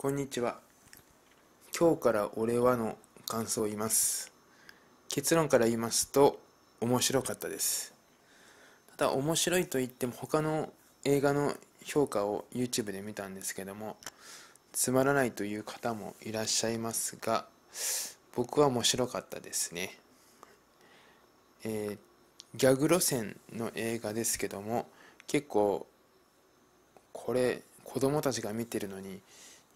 こんにちは。今日から俺はの感想を言います。結論から言いますと、面白かったです。ただ、面白いと言っても、他の映画の評価を YouTube で見たんですけども、つまらないという方もいらっしゃいますが、僕は面白かったですね。えー、ギャグ路線の映画ですけども、結構、これ、子供たちが見てるのに、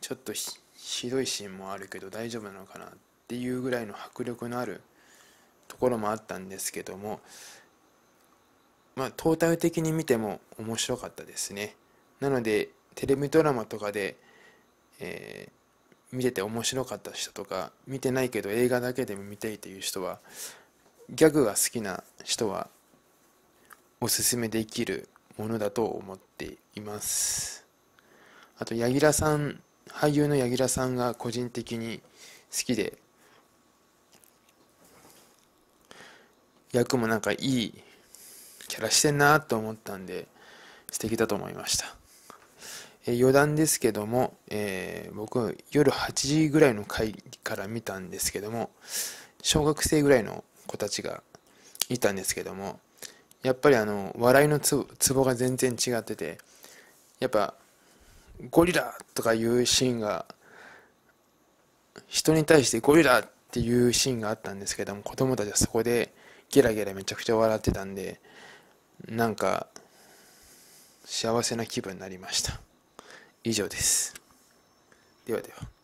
ちょっとひどいシーンもあるけど大丈夫なのかなっていうぐらいの迫力のあるところもあったんですけどもまあトータル的に見ても面白かったですねなのでテレビドラマとかで、えー、見てて面白かった人とか見てないけど映画だけでも見たいという人はギャグが好きな人はおすすめできるものだと思っていますあと柳楽さん俳優の柳楽さんが個人的に好きで役もなんかいいキャラしてんなと思ったんで素敵だと思いました、えー、余談ですけども、えー、僕夜8時ぐらいの回から見たんですけども小学生ぐらいの子たちがいたんですけどもやっぱりあの笑いのツボが全然違っててやっぱゴリラとかいうシーンが人に対してゴリラっていうシーンがあったんですけども子供たちはそこでゲラゲラめちゃくちゃ笑ってたんでなんか幸せな気分になりました以上ですではでは